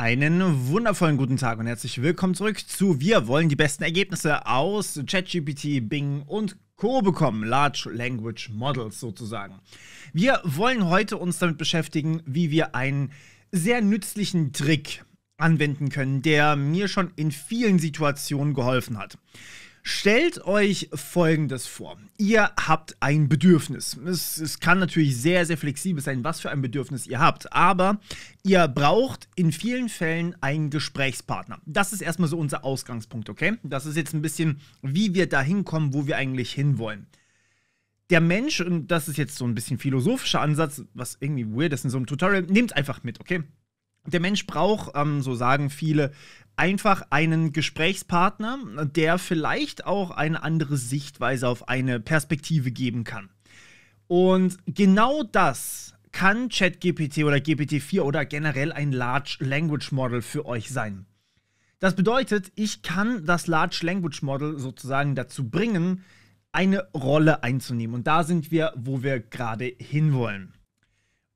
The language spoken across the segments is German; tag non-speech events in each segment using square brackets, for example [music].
Einen wundervollen guten Tag und herzlich willkommen zurück zu Wir wollen die besten Ergebnisse aus ChatGPT, Bing und Co. bekommen, Large Language Models sozusagen. Wir wollen heute uns damit beschäftigen, wie wir einen sehr nützlichen Trick anwenden können, der mir schon in vielen Situationen geholfen hat. Stellt euch Folgendes vor. Ihr habt ein Bedürfnis. Es, es, kann natürlich sehr, sehr flexibel sein, was für ein Bedürfnis ihr habt. Aber ihr braucht in vielen Fällen einen Gesprächspartner. Das ist erstmal so unser Ausgangspunkt, okay? Das ist jetzt ein bisschen, wie wir da hinkommen, wo wir eigentlich hinwollen. Der Mensch, und das ist jetzt so ein bisschen philosophischer Ansatz, was irgendwie weird ist in so einem Tutorial, nehmt einfach mit, okay? Der Mensch braucht, ähm, so sagen viele, einfach einen Gesprächspartner, der vielleicht auch eine andere Sichtweise auf eine Perspektive geben kann. Und genau das kann ChatGPT oder GPT-4 oder generell ein Large Language Model für euch sein. Das bedeutet, ich kann das Large Language Model sozusagen dazu bringen, eine Rolle einzunehmen. Und da sind wir, wo wir gerade hinwollen.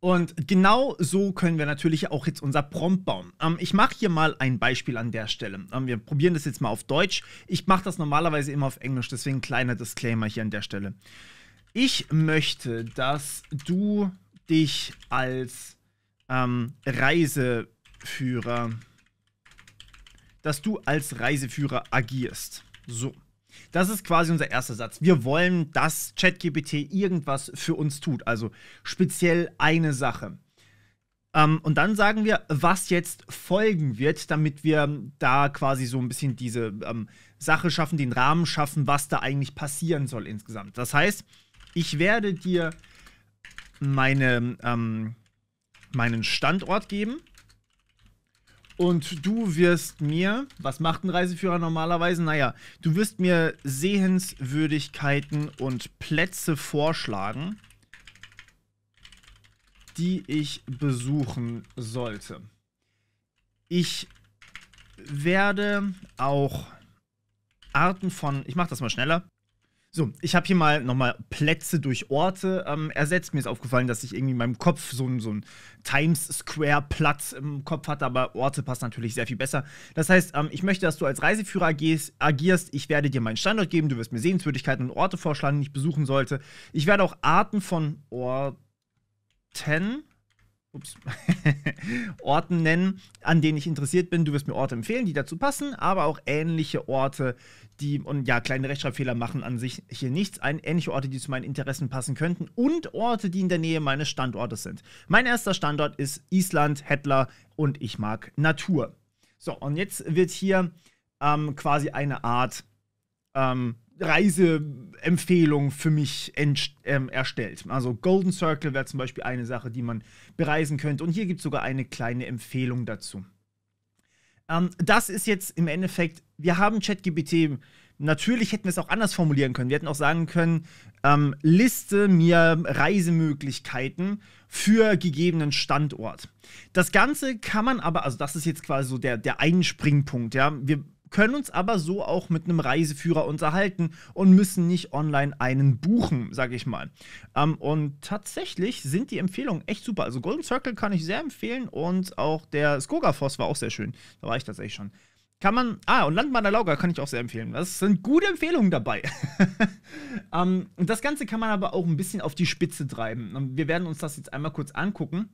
Und genau so können wir natürlich auch jetzt unser Prompt bauen. Ähm, ich mache hier mal ein Beispiel an der Stelle. Ähm, wir probieren das jetzt mal auf Deutsch. Ich mache das normalerweise immer auf Englisch, deswegen kleiner Disclaimer hier an der Stelle. Ich möchte, dass du dich als ähm, Reiseführer, dass du als Reiseführer agierst. So. Das ist quasi unser erster Satz. Wir wollen, dass ChatGPT irgendwas für uns tut, also speziell eine Sache. Ähm, und dann sagen wir, was jetzt folgen wird, damit wir da quasi so ein bisschen diese ähm, Sache schaffen, den Rahmen schaffen, was da eigentlich passieren soll insgesamt. Das heißt, ich werde dir meine, ähm, meinen Standort geben und du wirst mir, was macht ein Reiseführer normalerweise? Naja, du wirst mir Sehenswürdigkeiten und Plätze vorschlagen, die ich besuchen sollte. Ich werde auch Arten von, ich mache das mal schneller, so, ich habe hier mal nochmal Plätze durch Orte ähm, ersetzt. Mir ist aufgefallen, dass ich irgendwie in meinem Kopf so einen so Times Square-Platz im Kopf hatte, aber Orte passen natürlich sehr viel besser. Das heißt, ähm, ich möchte, dass du als Reiseführer agierst. Ich werde dir meinen Standort geben. Du wirst mir Sehenswürdigkeiten und Orte vorschlagen, die ich besuchen sollte. Ich werde auch Arten von Orten ups, [laughs] Orten nennen, an denen ich interessiert bin. Du wirst mir Orte empfehlen, die dazu passen, aber auch ähnliche Orte, die, und ja, kleine Rechtschreibfehler machen an sich hier nichts, ein, ähnliche Orte, die zu meinen Interessen passen könnten und Orte, die in der Nähe meines Standortes sind. Mein erster Standort ist Island, Hettler und ich mag Natur. So, und jetzt wird hier ähm, quasi eine Art ähm, Reiseempfehlung für mich ähm, erstellt. Also Golden Circle wäre zum Beispiel eine Sache, die man bereisen könnte. Und hier gibt es sogar eine kleine Empfehlung dazu. Ähm, das ist jetzt im Endeffekt, wir haben ChatGPT, natürlich hätten wir es auch anders formulieren können. Wir hätten auch sagen können, ähm, liste mir Reisemöglichkeiten für gegebenen Standort. Das Ganze kann man aber, also das ist jetzt quasi so der, der Einspringpunkt, ja. Wir können uns aber so auch mit einem Reiseführer unterhalten und müssen nicht online einen buchen, sag ich mal. Ähm, und tatsächlich sind die Empfehlungen echt super. Also Golden Circle kann ich sehr empfehlen und auch der Skogafoss war auch sehr schön. Da war ich tatsächlich schon. Kann man, ah, und Landmann der kann ich auch sehr empfehlen. Das sind gute Empfehlungen dabei. [laughs] ähm, das Ganze kann man aber auch ein bisschen auf die Spitze treiben. Wir werden uns das jetzt einmal kurz angucken.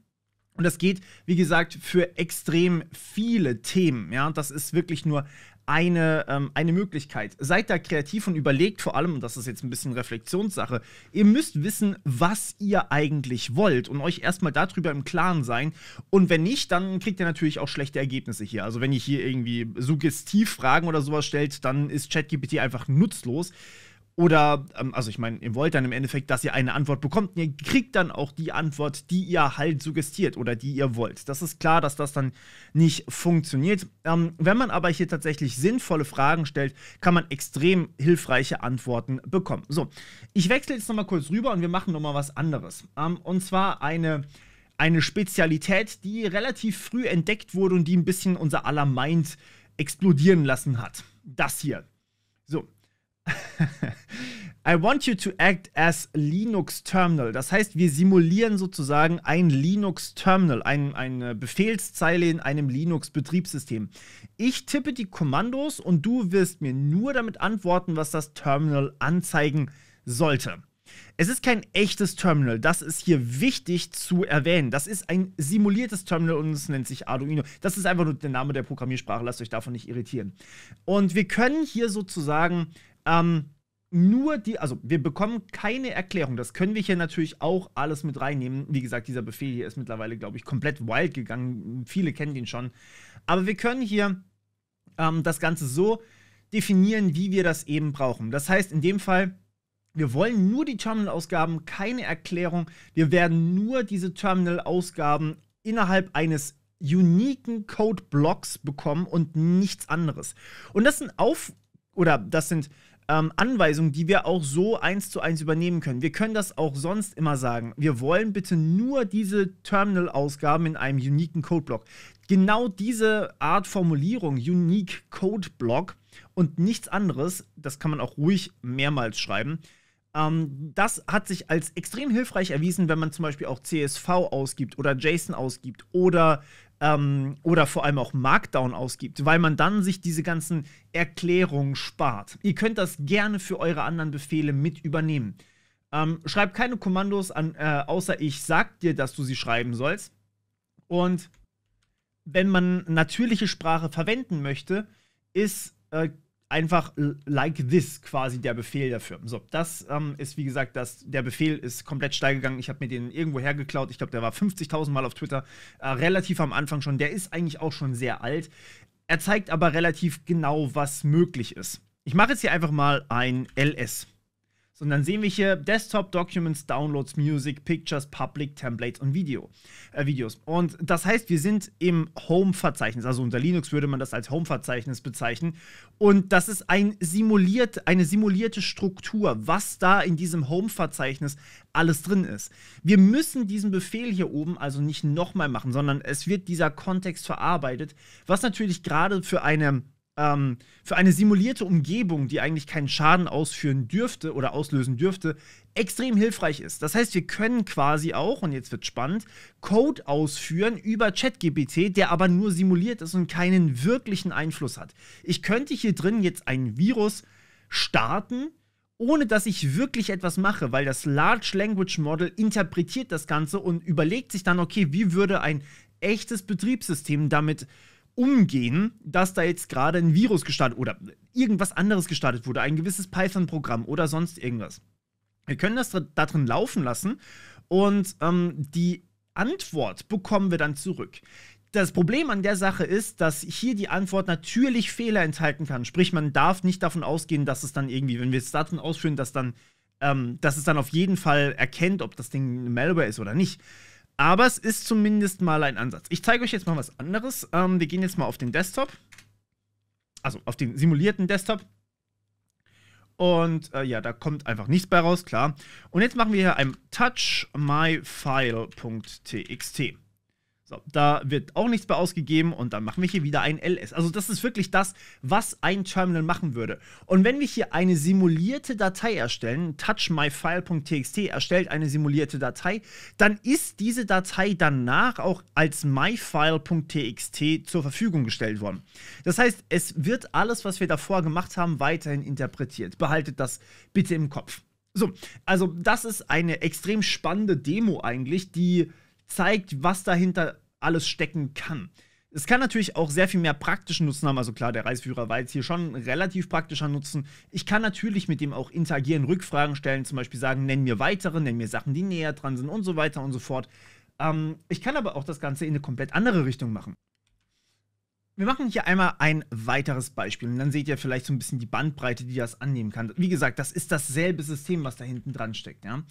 Und das geht, wie gesagt, für extrem viele Themen. Ja, das ist wirklich nur eine, ähm, eine Möglichkeit. Seid da kreativ und überlegt vor allem, und das ist jetzt ein bisschen Reflexionssache, ihr müsst wissen, was ihr eigentlich wollt und euch erstmal darüber im Klaren sein. Und wenn nicht, dann kriegt ihr natürlich auch schlechte Ergebnisse hier. Also wenn ihr hier irgendwie suggestiv Fragen oder sowas stellt, dann ist ChatGPT einfach nutzlos. Oder, ähm, also ich meine, ihr wollt dann im Endeffekt, dass ihr eine Antwort bekommt. ihr kriegt dann auch die Antwort, die ihr halt suggestiert oder die ihr wollt. Das ist klar, dass das dann nicht funktioniert. Ähm, wenn man aber hier tatsächlich sinnvolle Fragen stellt, kann man extrem hilfreiche Antworten bekommen. So, ich wechsle jetzt nochmal kurz rüber und wir machen nochmal was anderes. Ähm, und zwar eine eine Spezialität, die relativ früh entdeckt wurde und die ein bisschen unser aller Mind explodieren lassen hat. Das hier. So, I want you to act as Linux Terminal. Das heißt, wir simulieren sozusagen ein Linux Terminal, ein, eine Befehlszeile in einem Linux-Betriebssystem. Ich tippe die Kommandos und du wirst mir nur damit antworten, was das Terminal anzeigen sollte. Es ist kein echtes Terminal, das ist hier wichtig zu erwähnen. Das ist ein simuliertes Terminal und es nennt sich Arduino. Das ist einfach nur der Name der Programmiersprache, lasst euch davon nicht irritieren. Und wir können hier sozusagen ähm, nur die, also wir bekommen keine Erklärung. Das können wir hier natürlich auch alles mit reinnehmen. Wie gesagt, dieser Befehl hier ist mittlerweile, glaube ich, komplett wild gegangen. Viele kennen den schon. Aber wir können hier ähm, das Ganze so definieren, wie wir das eben brauchen. Das heißt, in dem Fall, wir wollen nur die Terminal-Ausgaben, keine Erklärung. Wir werden nur diese Terminal-Ausgaben innerhalb eines uniken Code-Blocks bekommen und nichts anderes. Und das sind auf, oder das sind ähm, Anweisungen, die wir auch so eins zu eins übernehmen können. Wir können das auch sonst immer sagen. Wir wollen bitte nur diese Terminal-Ausgaben in einem uniken Codeblock. Genau diese Art Formulierung, unique Codeblock und nichts anderes, das kann man auch ruhig mehrmals schreiben. Ähm, das hat sich als extrem hilfreich erwiesen, wenn man zum Beispiel auch CSV ausgibt oder JSON ausgibt oder ähm, oder vor allem auch Markdown ausgibt, weil man dann sich diese ganzen Erklärungen spart. Ihr könnt das gerne für eure anderen Befehle mit übernehmen. Ähm, schreibt keine Kommandos an, äh, außer ich sag dir, dass du sie schreiben sollst. Und wenn man natürliche Sprache verwenden möchte, ist äh, einfach like this quasi der Befehl dafür. So, das ähm, ist wie gesagt, das, der Befehl ist komplett steil gegangen. Ich habe mir den irgendwo hergeklaut. Ich glaube, der war 50.000 Mal auf Twitter, äh, relativ am Anfang schon. Der ist eigentlich auch schon sehr alt. Er zeigt aber relativ genau, was möglich ist. Ich mache jetzt hier einfach mal ein LS. So, und dann sehen wir hier Desktop, Documents, Downloads, Music, Pictures, Public, Templates und Video, äh, Videos. Und das heißt, wir sind im Home-Verzeichnis. Also unter Linux würde man das als Home-Verzeichnis bezeichnen. Und das ist ein simuliert, eine simulierte Struktur, was da in diesem Home-Verzeichnis alles drin ist. Wir müssen diesen Befehl hier oben also nicht nochmal machen, sondern es wird dieser Kontext verarbeitet, was natürlich gerade für eine ähm, für eine simulierte Umgebung, die eigentlich keinen Schaden ausführen dürfte oder auslösen dürfte, extrem hilfreich ist. Das heißt, wir können quasi auch, und jetzt wird spannend, Code ausführen über ChatGPT, der aber nur simuliert ist und keinen wirklichen Einfluss hat. Ich könnte hier drin jetzt ein Virus starten, ohne dass ich wirklich etwas mache, weil das Large Language Model interpretiert das Ganze und überlegt sich dann, okay, wie würde ein echtes Betriebssystem damit äh, umgehen, dass da jetzt gerade ein Virus gestartet oder irgendwas anderes gestartet wurde, ein gewisses Python-Programm oder sonst irgendwas. Wir können das da drin laufen lassen und ähm, die Antwort bekommen wir dann zurück. Das Problem an der Sache ist, dass hier die Antwort natürlich Fehler enthalten kann. Sprich, man darf nicht davon ausgehen, dass es dann irgendwie, wenn wir es darin ausführen, dass dann, ähm, dass es dann auf jeden Fall erkennt, ob das Ding eine Malware ist oder nicht. Aber es ist zumindest mal ein Ansatz. Ich zeige euch jetzt mal was anderes. Ähm, wir gehen jetzt mal auf den Desktop. Also auf den simulierten Desktop. Und äh, ja, da kommt einfach nichts bei raus, klar. Und jetzt machen wir hier ein touchmyfile.txt. So, da wird auch nichts bei ausgegeben und dann machen wir hier wieder ein LS. Also das ist wirklich das, was ein Terminal machen würde. Und wenn wir hier eine simulierte Datei erstellen, touchmyfile.txt erstellt eine simulierte Datei, dann ist diese Datei danach auch als myfile.txt zur Verfügung gestellt worden. Das heißt, es wird alles, was wir davor gemacht haben, weiterhin interpretiert. Behaltet das bitte im Kopf. So, also das ist eine extrem spannende Demo eigentlich, die zeigt, was dahinter alles stecken kann. Es kann natürlich auch sehr viel mehr praktischen Nutzen haben. Also klar, der Reiseführer war jetzt hier schon relativ praktischer Nutzen. Ich kann natürlich mit dem auch interagieren, Rückfragen stellen, zum Beispiel sagen, nenn mir weitere, nenn mir Sachen, die näher dran sind und so weiter und so fort. Ähm, ich kann aber auch das Ganze in eine komplett andere Richtung machen. Wir machen hier einmal ein weiteres Beispiel und dann seht ihr vielleicht so ein bisschen die Bandbreite, die das annehmen kann. Wie gesagt, das ist dasselbe System, was da hinten dran steckt. Ja?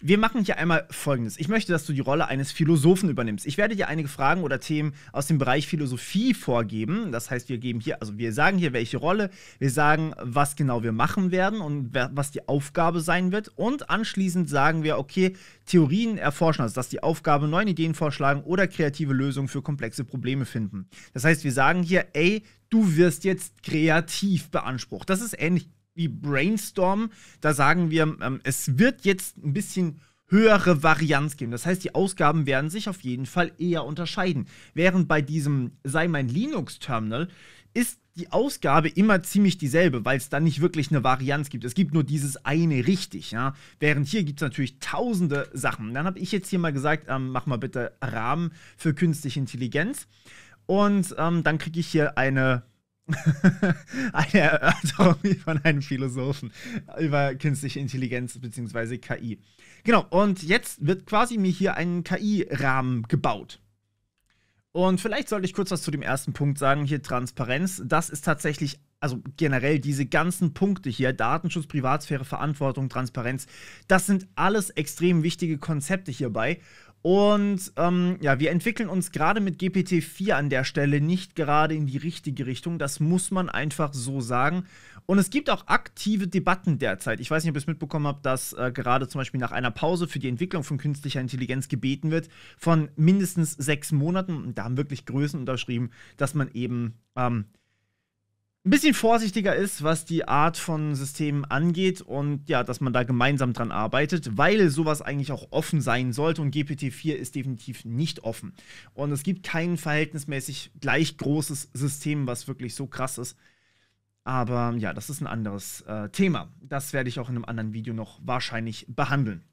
Wir machen hier einmal Folgendes. Ich möchte, dass du die Rolle eines Philosophen übernimmst. Ich werde dir einige Fragen oder Themen aus dem Bereich Philosophie vorgeben. Das heißt, wir geben hier, also wir sagen hier, welche Rolle, wir sagen, was genau wir machen werden und was die Aufgabe sein wird. Und anschließend sagen wir, okay, Theorien erforschen, also dass die Aufgabe neuen Ideen vorschlagen oder kreative Lösungen für komplexe Probleme finden. Das heißt, wir sagen hier, ey, du wirst jetzt kreativ beansprucht. Das ist ähnlich wie brainstormen. Da sagen wir, ähm, es wird jetzt ein bisschen höhere Varianz geben. Das heißt, die Ausgaben werden sich auf jeden Fall eher unterscheiden. Während bei diesem sei mein Linux Terminal ist die Ausgabe immer ziemlich dieselbe, weil es da nicht wirklich eine Varianz gibt. Es gibt nur dieses eine richtig, ja. Während hier gibt es natürlich tausende Sachen. Dann habe ich jetzt hier mal gesagt, ähm, mach mal bitte Rahmen für künstliche Intelligenz. Und ähm, dann kriege ich hier eine [laughs] eine Erörterung von einem Philosophen über künstliche Intelligenz bzw. KI. Genau, und jetzt wird quasi mir hier ein KI-Rahmen gebaut. Und vielleicht sollte ich kurz was zu dem ersten Punkt sagen, hier Transparenz. Das ist tatsächlich, also generell diese ganzen Punkte hier, Datenschutz, Privatsphäre, Verantwortung, Transparenz, das sind alles extrem wichtige Konzepte hierbei. Und ähm, ja, wir entwickeln uns gerade mit GPT-4 an der Stelle nicht gerade in die richtige Richtung. Das muss man einfach so sagen. Und es gibt auch aktive Debatten derzeit. Ich weiß nicht, ob ihr es mitbekommen habt, dass äh, gerade zum Beispiel nach einer Pause für die Entwicklung von künstlicher Intelligenz gebeten wird, von mindestens sechs Monaten. Und da haben wirklich Größen unterschrieben, dass man eben ähm, ein bisschen vorsichtiger ist, was die Art von Systemen angeht und ja, dass man da gemeinsam dran arbeitet, weil sowas eigentlich auch offen sein sollte und GPT-4 ist definitiv nicht offen. Und es gibt kein verhältnismäßig gleich großes System, was wirklich so krass ist. Aber ja, das ist ein anderes äh, Thema. Das werde ich auch in einem anderen Video noch wahrscheinlich behandeln.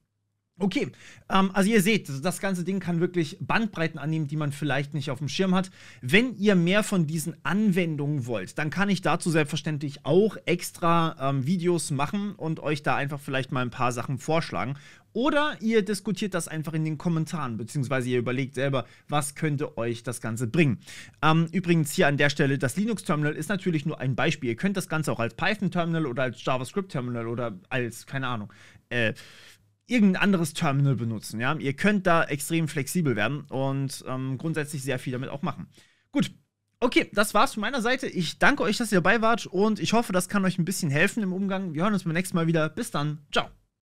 Okay, ähm, also ihr seht, das ganze Ding kann wirklich Bandbreiten annehmen, die man vielleicht nicht auf dem Schirm hat. Wenn ihr mehr von diesen Anwendungen wollt, dann kann ich dazu selbstverständlich auch extra ähm, Videos machen und euch da einfach vielleicht mal ein paar Sachen vorschlagen. Oder ihr diskutiert das einfach in den Kommentaren, beziehungsweise ihr überlegt selber, was könnte euch das Ganze bringen. Ähm, übrigens hier an der Stelle, das Linux-Terminal ist natürlich nur ein Beispiel. Ihr könnt das Ganze auch als Python-Terminal oder als JavaScript-Terminal oder als, keine Ahnung, äh, irgendein anderes Terminal benutzen. Ja? Ihr könnt da extrem flexibel werden und ähm, grundsätzlich sehr viel damit auch machen. Gut. Okay, das war's von meiner Seite. Ich danke euch, dass ihr dabei wart und ich hoffe, das kann euch ein bisschen helfen im Umgang. Wir hören uns beim nächsten Mal wieder. Bis dann. Ciao.